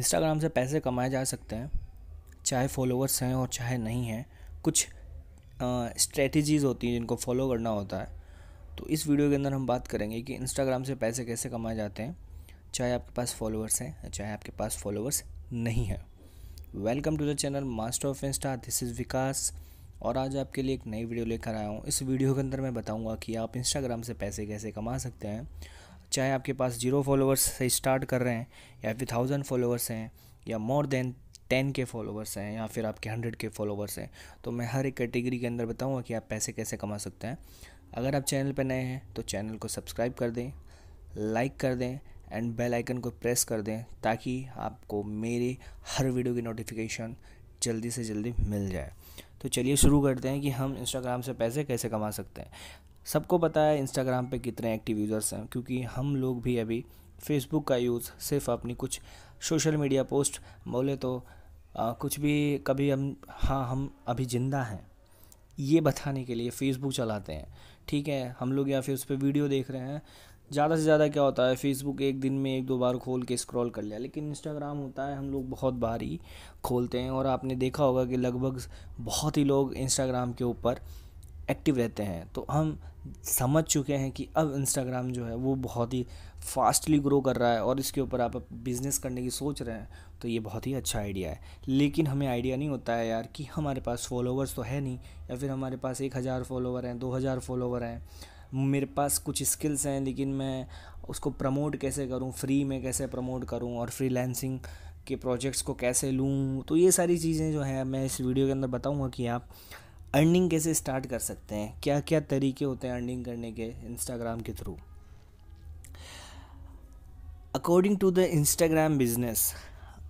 Instagram से पैसे कमाए जा सकते हैं चाहे फॉलोअर्स हैं और चाहे नहीं हैं कुछ स्ट्रेटजीज़ होती हैं जिनको फॉलो करना होता है तो इस वीडियो के अंदर हम बात करेंगे कि इंस्टाग्राम से पैसे कैसे कमाए जाते हैं चाहे आपके पास फॉलोअर्स हैं चाहे आपके पास फॉलोअर्स नहीं हैं welcome to the channel master of Insta this is Vikas और आज आपके लिए एक नई वीडियो लेकर आया हूँ इस वीडियो के अंदर मैं बताऊँगा कि आप इंस्टाग्राम से पैसे कैसे कमा सकते हैं चाहे आपके पास जीरो फॉलोअर्स से स्टार्ट कर रहे हैं या फिर थाउजेंड फॉलोअर्स हैं या more than ten K followers हैं या फिर आपके हंड्रेड के फॉलोवर्स हैं तो मैं हर एक कैटेगरी के अंदर बताऊँगा कि आप पैसे कैसे कमा सकते हैं अगर आप चैनल पर नए हैं तो चैनल को सब्सक्राइब कर दें लाइक कर दें एंड बेल आइकन को प्रेस कर दें ताकि आपको मेरे हर वीडियो की नोटिफिकेशन जल्दी से जल्दी मिल जाए तो चलिए शुरू करते हैं कि हम इंस्टाग्राम से पैसे कैसे कमा सकते हैं सबको पता है इंस्टाग्राम पे कितने एक्टिव यूज़र्स हैं क्योंकि हम लोग भी अभी फेसबुक का यूज़ सिर्फ अपनी कुछ सोशल मीडिया पोस्ट बोले तो आ, कुछ भी कभी हम हाँ हम अभी ज़िंदा हैं ये बताने के लिए फेसबुक चलाते हैं ठीक है हम लोग या फिर उस पर वीडियो देख रहे हैं ज़्यादा से ज़्यादा क्या होता है फेसबुक एक दिन में एक दो बार खोल के स्क्रॉल कर लिया लेकिन इंस्टाग्राम होता है हम लोग बहुत बार ही खोलते हैं और आपने देखा होगा कि लगभग बहुत ही लोग इंस्टाग्राम के ऊपर एक्टिव रहते हैं तो हम समझ चुके हैं कि अब इंस्टाग्राम जो है वो बहुत ही फास्टली ग्रो कर रहा है और इसके ऊपर आप बिज़नेस करने की सोच रहे हैं तो ये बहुत ही अच्छा आइडिया है लेकिन हमें आइडिया नहीं होता है यार कि हमारे पास फॉलोवर्स तो है नहीं या फिर हमारे पास एक हज़ार फॉलोवर हैं दो हज़ार फॉलोवर हैं मेरे पास कुछ स्किल्स हैं लेकिन मैं उसको प्रमोट कैसे करूँ फ्री में कैसे प्रमोट करूँ और फ्री के प्रोजेक्ट्स को कैसे लूँ तो ये सारी चीज़ें जो हैं मैं इस वीडियो के अंदर बताऊँगा कि आप अर्निंग कैसे स्टार्ट कर सकते हैं क्या क्या तरीके होते हैं अर्निंग करने के इंस्टाग्राम के through according to the Instagram business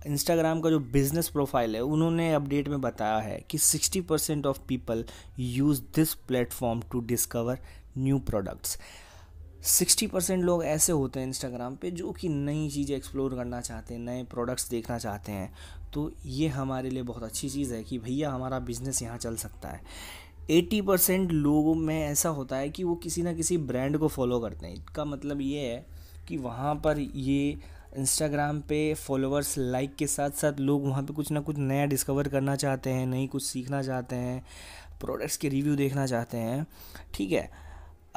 Instagram का जो बिज़नेस प्रोफाइल है उन्होंने अपडेट में बताया है कि 60 percent of people use this platform to discover new products 60 percent लोग ऐसे होते हैं इंस्टाग्राम पे जो कि नई चीज़ें एक्सप्लोर करना चाहते हैं नए प्रोडक्ट्स देखना चाहते हैं तो ये हमारे लिए बहुत अच्छी चीज़ है कि भैया हमारा बिज़नेस यहाँ चल सकता है 80 परसेंट लोगों में ऐसा होता है कि वो किसी ना किसी ब्रांड को फॉलो करते हैं इसका मतलब ये है कि वहाँ पर ये इंस्टाग्राम पे फॉलोअर्स लाइक के साथ साथ लोग वहाँ पे कुछ ना कुछ नया डिस्कवर करना चाहते हैं नई कुछ सीखना चाहते हैं प्रोडक्ट्स के रिव्यू देखना चाहते हैं ठीक है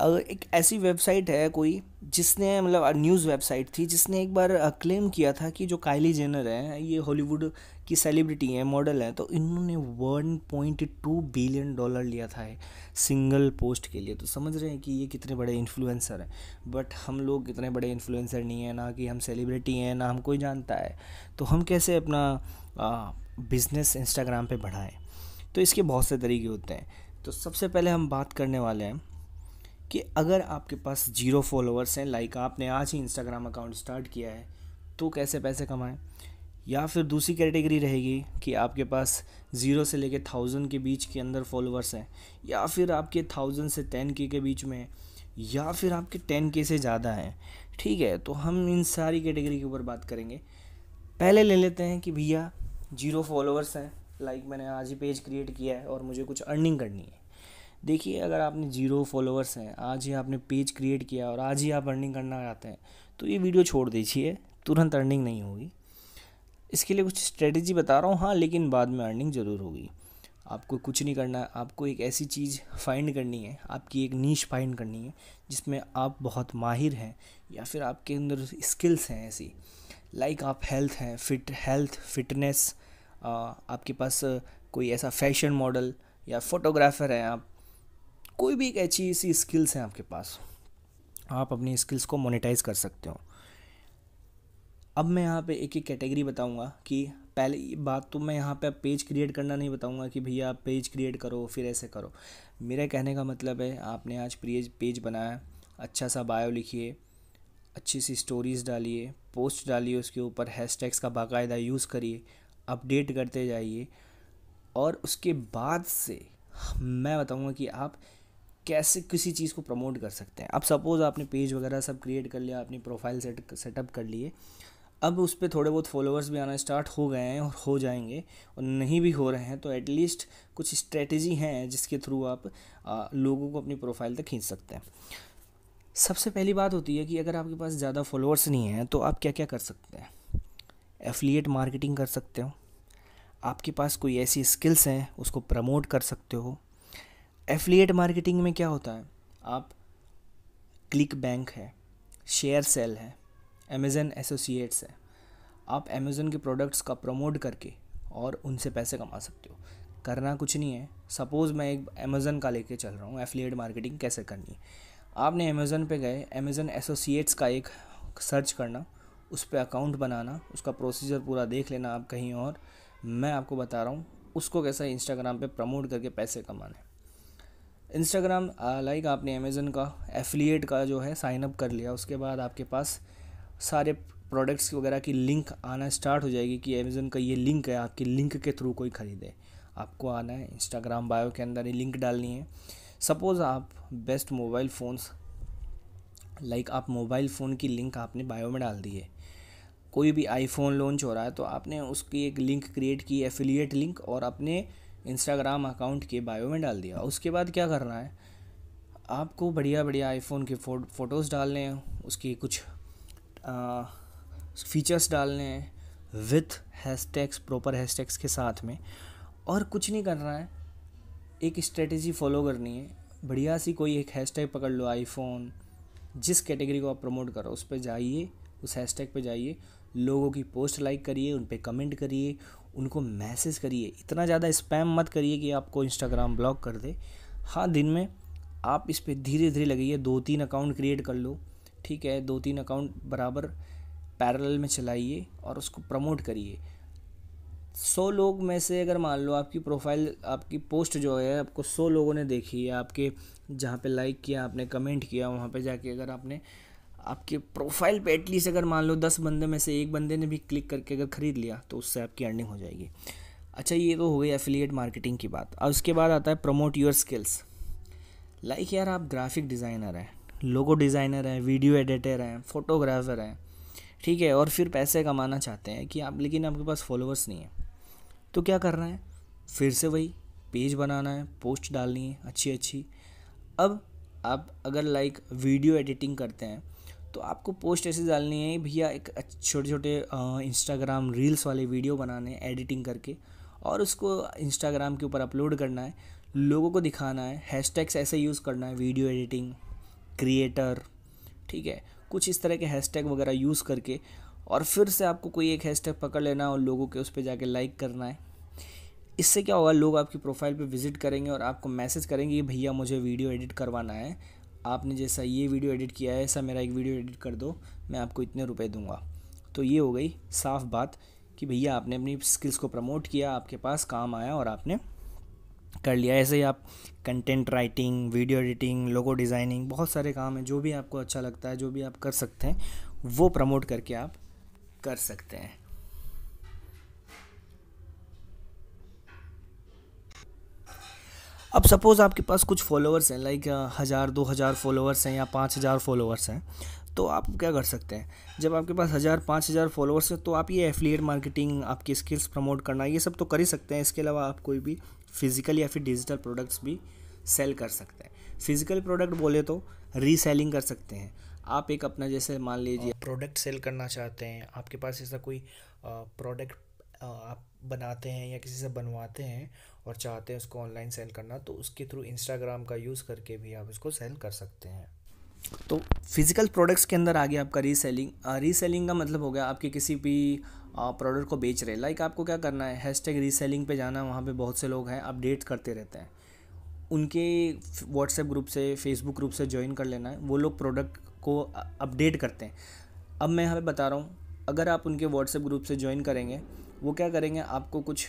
एक ऐसी वेबसाइट है कोई जिसने मतलब न्यूज़ वेबसाइट थी जिसने एक बार क्लेम किया था कि जो काइली जेनर हैं ये हॉलीवुड की सेलिब्रिटी हैं मॉडल हैं तो इन्होंने 1.2 बिलियन डॉलर लिया था सिंगल पोस्ट के लिए तो समझ रहे हैं कि ये कितने बड़े इन्फ्लुएंसर हैं बट हम लोग इतने बड़े इन्फ्लुएंसर नहीं हैं ना कि हम सेलिब्रिटी हैं ना हम कोई जानता है तो हम कैसे अपना बिज़नेस इंस्टाग्राम पर बढ़ाएँ तो इसके बहुत से तरीके होते हैं तो सबसे पहले हम बात करने वाले हैं कि अगर आपके पास ज़ीरो फॉलोअर्स हैं लाइक आपने आज ही इंस्टाग्राम अकाउंट स्टार्ट किया है तो कैसे पैसे कमाएं या फिर दूसरी कैटेगरी रहेगी कि आपके पास ज़ीरो से लेके थाउजेंड के बीच के अंदर फॉलोअर्स हैं या फिर आपके थाउजेंड से टेन के के बीच में या फिर आपके टेन के से ज़्यादा हैं ठीक है तो हम इन सारी कैटेगरी के ऊपर बात करेंगे पहले ले लेते हैं कि भैया ज़ीरो फॉलोअर्स हैं लाइक मैंने आज ही पेज क्रिएट किया है और मुझे कुछ अर्निंग करनी है देखिए अगर आपने जीरो फॉलोअर्स हैं आज ही आपने पेज क्रिएट किया और आज ही आप अर्निंग करना चाहते हैं तो ये वीडियो छोड़ दीजिए तुरंत अर्निंग नहीं होगी इसके लिए कुछ स्ट्रेटजी बता रहा हूँ हाँ लेकिन बाद में अर्निंग ज़रूर होगी आपको कुछ नहीं करना है आपको एक ऐसी चीज़ फाइंड करनी है आपकी एक नीच फाइंड करनी है जिसमें आप बहुत माहिर हैं या फिर आपके अंदर स्किल्स हैं ऐसी लाइक आप हेल्थ हैं फिट हेल्थ फिटनेस आपके पास कोई ऐसा फैशन मॉडल या फोटोग्राफर हैं आप कोई भी एक अच्छी सी स्किल्स हैं आपके पास आप अपनी स्किल्स को मोनेटाइज कर सकते हो अब मैं यहाँ पे एक एक कैटेगरी बताऊँगा कि पहले बात तो मैं यहाँ पे पेज क्रिएट करना नहीं बताऊँगा कि भैया आप पेज क्रिएट करो फिर ऐसे करो मेरे कहने का मतलब है आपने आज पेज पेज बनाया अच्छा सा बायो लिखिए अच्छी सी स्टोरीज़ डालिए पोस्ट डालिए उसके ऊपर हैशटैग्स का बाकायदा यूज़ करिए अपडेट करते जाइए और उसके बाद से मैं बताऊँगा कि आप कैसे किसी चीज़ को प्रमोट कर सकते हैं अब सपोज़ आपने पेज वगैरह सब क्रिएट कर लिया अपनी प्रोफाइल सेट सेटअप कर लिए अब उस पर थोड़े बहुत फॉलोअर्स भी आना स्टार्ट हो गए हैं और हो जाएंगे और नहीं भी हो रहे हैं तो एटलीस्ट कुछ स्ट्रेटजी हैं जिसके थ्रू आप आ, लोगों को अपनी प्रोफाइल तक खींच सकते हैं सबसे पहली बात होती है कि अगर आपके पास ज़्यादा फॉलोअर्स नहीं हैं तो आप क्या क्या कर सकते हैं एफिलिएट मार्केटिंग कर सकते हो आपके पास कोई ऐसी स्किल्स हैं उसको प्रमोट कर सकते हो एफिलिएट मार्केटिंग में क्या होता है आप क्लिक बैंक है शेयर सेल है अमेज़न एसोसिएट्स है आप अमेज़न के प्रोडक्ट्स का प्रमोट करके और उनसे पैसे कमा सकते हो करना कुछ नहीं है सपोज़ मैं एक अमेज़न का लेके चल रहा हूँ एफिलिएट मार्केटिंग कैसे करनी है आपने अमेज़न पे गए अमेज़न एसोसिएट्स का एक सर्च करना उस पर अकाउंट बनाना उसका प्रोसीजर पूरा देख लेना आप कहीं और मैं आपको बता रहा हूँ उसको कैसे इंस्टाग्राम पे प्रमोट करके पैसे कमाने इंस्टाग्राम लाइक uh, आपने अमेज़न का एफिलिएट का जो है साइनअप कर लिया उसके बाद आपके पास सारे प्रोडक्ट्स वगैरह की लिंक आना स्टार्ट हो जाएगी कि अमेज़न का ये लिंक है आपके लिंक के थ्रू कोई ख़रीदे आपको आना है इंस्टाग्राम बायो के अंदर ये लिंक डालनी है सपोज़ आप बेस्ट मोबाइल फ़ोन्स लाइक आप मोबाइल फ़ोन की लिंक आपने बायो में डाल दी है कोई भी आईफोन लॉन्च हो रहा है तो आपने उसकी एक लिंक क्रिएट की एफिलिएट लिंक और अपने इंस्टाग्राम अकाउंट के बायो में डाल दिया उसके बाद क्या करना है आपको बढ़िया बढ़िया आईफोन के फ़ो फ़ोटोज़ डालने हैं उसकी कुछ आ, फीचर्स डालने हैं विथ हैशटैग्स प्रॉपर हैशटैग्स के साथ में और कुछ नहीं करना है एक स्ट्रेटजी फॉलो करनी है बढ़िया सी कोई एक हैशटैग पकड़ लो आईफोन जिस कैटेगरी को आप प्रमोट करो उस पर जाइए उस हैशटैग पे जाइए लोगों की पोस्ट लाइक करिए उन पर कमेंट करिए उनको मैसेज करिए इतना ज़्यादा स्पैम मत करिए कि आपको इंस्टाग्राम ब्लॉक कर दे हाँ दिन में आप इस पर धीरे धीरे लगिए दो तीन अकाउंट क्रिएट कर लो ठीक है दो तीन अकाउंट बराबर पैरल में चलाइए और उसको प्रमोट करिए सौ लोग में से अगर मान लो आपकी प्रोफाइल आपकी पोस्ट जो है आपको सौ लोगों ने देखी है आपके जहाँ पे लाइक किया आपने कमेंट किया वहाँ पे जाके अगर आपने आपके प्रोफाइल पे एटलीस्ट अगर मान लो दस बंदे में से एक बंदे ने भी क्लिक करके अगर ख़रीद लिया तो उससे आपकी अर्निंग हो जाएगी अच्छा ये तो हो गई एफिलिएट मार्केटिंग की बात अब उसके बाद आता है प्रमोट योर स्किल्स लाइक यार आप ग्राफिक डिज़ाइनर हैं लोगो डिज़ाइनर हैं वीडियो एडिटर हैं फोटोग्राफर हैं ठीक है और फिर पैसे कमाना चाहते हैं कि आप लेकिन आपके पास फॉलोअर्स नहीं है तो क्या करना है फिर से वही पेज बनाना है पोस्ट डालनी है अच्छी अच्छी अब आप अगर लाइक वीडियो एडिटिंग करते हैं तो आपको पोस्ट ऐसे डालनी है भैया एक छोटे छोटे इंस्टाग्राम रील्स वाले वीडियो बनाने एडिटिंग करके और उसको इंस्टाग्राम के ऊपर अपलोड करना है लोगों को दिखाना है हैशटैग्स ऐसे यूज़ करना है वीडियो एडिटिंग क्रिएटर ठीक है कुछ इस तरह के हैशटैग वगैरह यूज़ करके और फिर से आपको कोई एक हैशटैग पकड़ लेना और लोगों के उस पर जाके लाइक करना है इससे क्या होगा लोग आपकी प्रोफाइल पे विज़िट करेंगे और आपको मैसेज करेंगे कि भैया मुझे वीडियो एडिट करवाना है आपने जैसा ये वीडियो एडिट किया है ऐसा मेरा एक वीडियो एडिट कर दो मैं आपको इतने रुपए दूंगा तो ये हो गई साफ बात कि भैया आपने अपनी स्किल्स को प्रमोट किया आपके पास काम आया और आपने कर लिया ऐसे ही आप content writing video editing logo designing बहुत सारे काम हैं जो भी आपको अच्छा लगता है जो भी आप कर सकते हैं वो प्रमोट करके आप कर सकते हैं अब सपोज़ आपके पास कुछ फॉलोअर्स हैं लाइक हज़ार दो हज़ार फॉलोअर्स हैं या पाँच हज़ार फॉलोअर्स हैं तो आप क्या कर सकते हैं जब आपके पास हज़ार पाँच हज़ार फॉलोअर्स हैं तो आप ये एफिलिएट मार्केटिंग आपकी स्किल्स प्रमोट करना ये सब तो कर ही सकते हैं इसके अलावा आप कोई भी फिज़िकल या फिर डिजिटल प्रोडक्ट्स भी सेल कर सकते हैं फिज़िकल प्रोडक्ट बोले तो रीसेलिंग कर सकते हैं आप एक अपना जैसे मान लीजिए प्रोडक्ट सेल करना चाहते हैं आपके पास ऐसा कोई प्रोडक्ट आप बनाते हैं या किसी से बनवाते हैं और चाहते हैं उसको ऑनलाइन सेल करना तो उसके थ्रू इंस्टाग्राम का यूज़ करके भी आप उसको सेल कर सकते हैं तो फिज़िकल प्रोडक्ट्स के अंदर आ गया आपका रीसेलिंग रीसेलिंग का मतलब हो गया आपके किसी भी प्रोडक्ट को बेच रहे लाइक आपको क्या करना है हैशटैग रीसेलिंग पे जाना वहाँ पे बहुत से लोग हैं अपडेट करते रहते हैं उनके व्हाट्सएप ग्रुप से फेसबुक ग्रुप से ज्वाइन कर लेना है वो लोग प्रोडक्ट को अपडेट करते हैं अब मैं यहाँ पे बता रहा हूँ अगर आप उनके व्हाट्सएप ग्रुप से ज्वाइन करेंगे वो क्या करेंगे आपको कुछ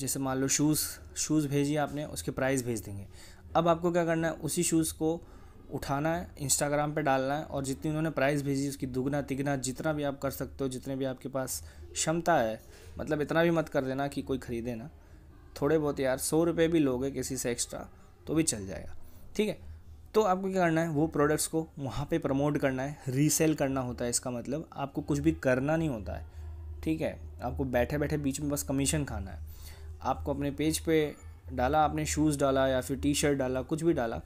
जैसे मान लो शूज़ शूज़ भेजिए आपने उसके प्राइस भेज देंगे अब आपको क्या करना है उसी शूज़ को उठाना है इंस्टाग्राम पे डालना है और जितनी उन्होंने प्राइस भेजी उसकी दुगना तिगना जितना भी आप कर सकते हो जितने भी आपके पास क्षमता है मतलब इतना भी मत कर देना कि कोई ख़रीदे ना थोड़े बहुत यार सौ रुपये भी लोगे किसी से एक्स्ट्रा तो भी चल जाएगा ठीक है तो आपको क्या करना है वो प्रोडक्ट्स को वहाँ पर प्रमोट करना है रीसेल करना होता है इसका मतलब आपको कुछ भी करना नहीं होता है ठीक है आपको बैठे बैठे बीच में बस कमीशन खाना है आपको अपने पेज पे डाला आपने शूज़ डाला या फिर टी शर्ट डाला कुछ भी डाला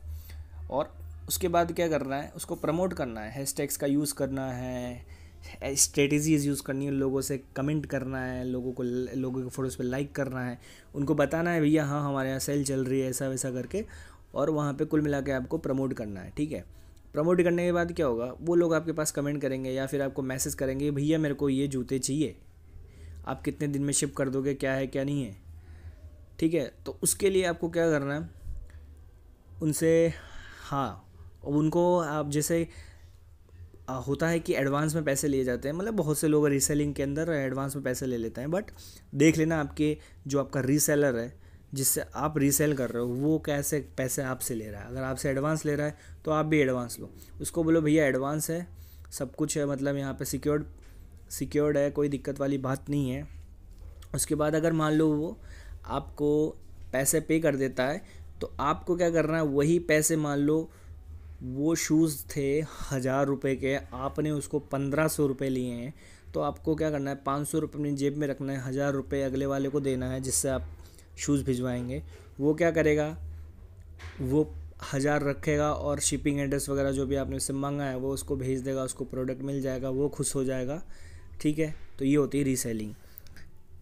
और उसके बाद क्या करना है उसको प्रमोट करना है हैशटैग्स का यूज़ करना है स्ट्रेटजीज़ यूज़ करनी है लोगों से कमेंट करना है लोगों को लोगों के फ़ोटोज़ पे लाइक करना है उनको बताना है भैया हाँ हमारे यहाँ सेल चल रही है ऐसा वैसा करके और वहाँ पे कुल मिला के आपको प्रमोट करना है ठीक है प्रमोट करने के बाद क्या होगा वो लोग आपके पास कमेंट करेंगे या फिर आपको मैसेज करेंगे भैया मेरे को ये जूते चाहिए आप कितने दिन में शिप कर दोगे क्या है क्या नहीं है ठीक है तो उसके लिए आपको क्या करना है उनसे हाँ उनको आप जैसे होता है कि एडवांस में पैसे लिए जाते हैं मतलब बहुत से लोग रीसेलिंग के अंदर एडवांस में पैसे ले लेते हैं बट देख लेना आपके जो आपका रीसेलर है जिससे आप रीसेल कर रहे हो वो कैसे पैसे आपसे ले रहा है अगर आपसे एडवांस ले रहा है तो आप भी एडवांस लो उसको बोलो भैया एडवांस है सब कुछ है मतलब यहाँ पे सिक्योर्ड सिक्योर्ड है कोई दिक्कत वाली बात नहीं है उसके बाद अगर मान लो वो आपको पैसे पे कर देता है तो आपको क्या करना है वही पैसे मान लो वो शूज़ थे हज़ार रुपये के आपने उसको पंद्रह सौ रुपये लिए हैं तो आपको क्या करना है पाँच सौ रुपये अपनी जेब में रखना है हज़ार रुपये अगले वाले को देना है जिससे आप शूज़ भिजवाएंगे वो क्या करेगा वो हज़ार रखेगा और शिपिंग एड्रेस वगैरह जो भी आपने उससे मांगा है वो उसको भेज देगा उसको प्रोडक्ट मिल जाएगा वो खुश हो जाएगा ठीक है तो ये होती है रीसेलिंग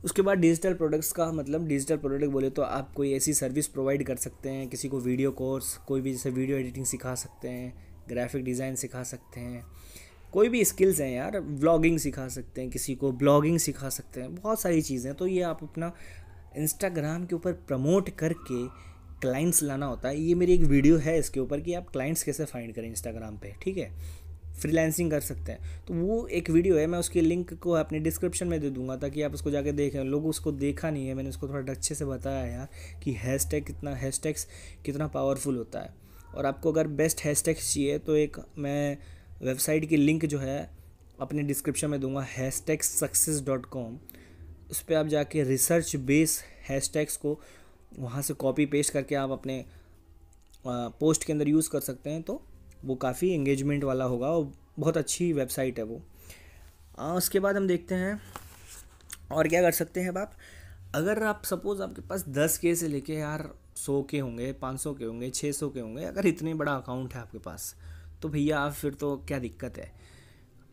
उसके बाद डिजिटल प्रोडक्ट्स का मतलब डिजिटल प्रोडक्ट बोले तो आप कोई ऐसी सर्विस प्रोवाइड कर सकते हैं किसी को वीडियो कोर्स कोई भी जैसे वीडियो एडिटिंग सिखा सकते हैं ग्राफिक डिज़ाइन सिखा सकते हैं कोई भी स्किल्स हैं यार व्लॉगिंग सिखा सकते हैं किसी को ब्लॉगिंग सिखा सकते हैं बहुत सारी चीज़ें तो ये आप अपना इंस्टाग्राम के ऊपर प्रमोट करके क्लाइंट्स लाना होता है ये मेरी एक वीडियो है इसके ऊपर कि आप क्लाइंट्स कैसे फाइंड करें इंस्टाग्राम पे ठीक है फ्रीलैंसिंग कर सकते हैं तो वो एक वीडियो है मैं उसके लिंक को अपने डिस्क्रिप्शन में दे दूंगा ताकि आप उसको जाके देखें लोग उसको देखा नहीं है मैंने उसको थोड़ा अच्छे से बताया यार कि हैशटैग कितना हैशटैग्स कितना पावरफुल होता है और आपको अगर बेस्ट हैशटैग्स चाहिए तो एक मैं वेबसाइट की लिंक जो है अपने डिस्क्रिप्शन में दूंगा hash tag success dot com उस पर आप जाके रिसर्च बेस हैशटैग्स को वहाँ से कॉपी पेस्ट करके आप अपने पोस्ट के अंदर यूज़ कर सकते हैं तो वो काफ़ी इंगेजमेंट वाला होगा और बहुत अच्छी वेबसाइट है वो आ, उसके बाद हम देखते हैं और क्या कर सकते हैं अब आप अगर आप सपोज़ आपके पास दस के से लेके यार सौ के होंगे पाँच सौ के होंगे छः सौ के होंगे अगर इतने बड़ा अकाउंट है आपके पास तो भैया आप फिर तो क्या दिक्कत है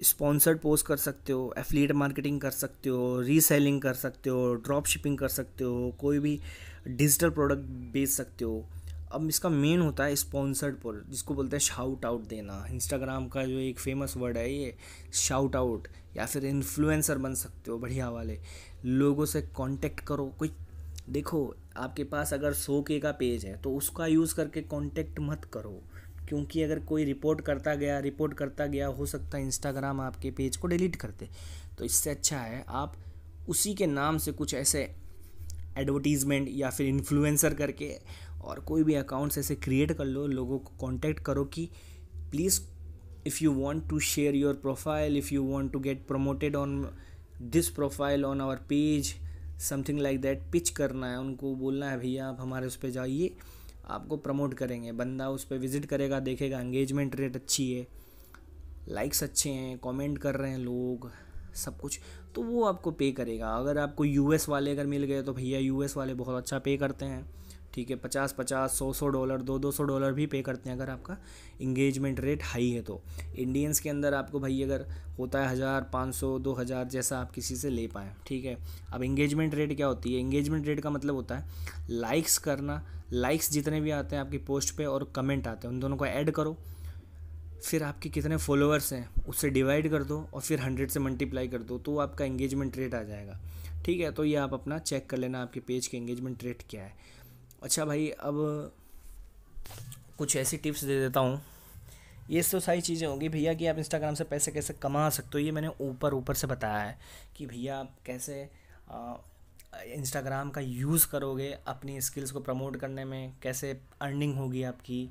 स्पॉन्सर्ड पोस्ट कर सकते हो एफिलिएट मार्केटिंग कर सकते हो रीसेलिंग कर सकते हो ड्रॉप शिपिंग कर सकते हो कोई भी डिजिटल प्रोडक्ट बेच सकते हो अब इसका मेन होता है स्पॉन्सर्ड पर जिसको बोलते हैं शाउट आउट देना इंस्टाग्राम का जो एक फेमस वर्ड है ये शाउट आउट या फिर इन्फ्लुएंसर बन सकते हो बढ़िया वाले लोगों से कांटेक्ट करो कोई देखो आपके पास अगर सो के का पेज है तो उसका यूज़ करके कांटेक्ट मत करो क्योंकि अगर कोई रिपोर्ट करता गया रिपोर्ट करता गया हो सकता है इंस्टाग्राम आपके पेज को डिलीट करते तो इससे अच्छा है आप उसी के नाम से कुछ ऐसे एडवर्टीज़मेंट या फिर इन्फ्लुएंसर करके और कोई भी अकाउंट्स ऐसे क्रिएट कर लो लोगों को कांटेक्ट करो कि please if you want to share your profile if you want to get promoted on this profile on our page something like that pitch करना है उनको बोलना है भैया आप हमारे उस पर जाइए आपको प्रमोट करेंगे बंदा उस पर विज़िट करेगा देखेगा एंगेजमेंट रेट अच्छी है लाइक्स अच्छे हैं कमेंट कर रहे हैं लोग सब कुछ तो वो आपको पे करेगा अगर आपको यूएस वाले अगर मिल गए तो भैया यूएस वाले बहुत अच्छा पे करते हैं ठीक है पचास पचास सौ सौ डॉलर दो दो सौ डॉलर भी पे करते हैं अगर आपका इंगेजमेंट रेट हाई है तो इंडियंस के अंदर आपको भाई अगर होता है हज़ार पाँच सौ दो हज़ार जैसा आप किसी से ले पाएँ ठीक है अब इंगेजमेंट रेट क्या होती है इंगेजमेंट रेट का मतलब होता है लाइक्स करना लाइक्स जितने भी आते हैं आपकी पोस्ट पर और कमेंट आते हैं उन दोनों को ऐड करो फिर आपके कितने फॉलोअर्स हैं उससे डिवाइड कर दो और फिर हंड्रेड से मल्टीप्लाई कर दो तो आपका इंगेजमेंट रेट आ जाएगा ठीक है तो ये आप अपना चेक कर लेना आपके पेज के इंगेजमेंट रेट क्या है अच्छा भाई अब कुछ ऐसी टिप्स दे देता हूँ ये तो सारी चीज़ें होंगी भैया कि आप इंस्टाग्राम से पैसे कैसे कमा सकते हो ये मैंने ऊपर ऊपर से बताया है कि भैया आप कैसे इंस्टाग्राम का यूज़ करोगे अपनी स्किल्स को प्रमोट करने में कैसे अर्निंग होगी आपकी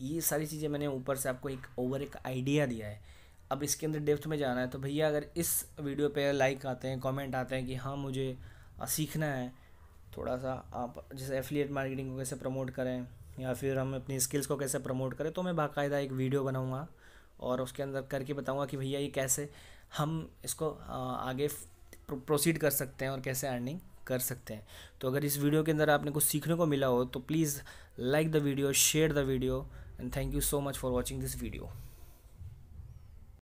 ये सारी चीज़ें मैंने ऊपर से आपको एक ओवर एक आइडिया दिया है अब इसके अंदर डेप्थ में जाना है तो भैया अगर इस वीडियो पे लाइक आते हैं कमेंट आते हैं कि हाँ मुझे सीखना है थोड़ा सा आप जैसे एफिलिएट मार्केटिंग को कैसे प्रमोट करें या फिर हम अपनी स्किल्स को कैसे प्रमोट करें तो मैं बाकायदा एक वीडियो बनाऊँगा और उसके अंदर करके बताऊँगा कि भैया ये कैसे हम इसको आगे प्रोसीड कर सकते हैं और कैसे अर्निंग कर सकते हैं तो अगर इस वीडियो के अंदर आपने कुछ सीखने को मिला हो तो please like the video share the video and thank you so much for watching this video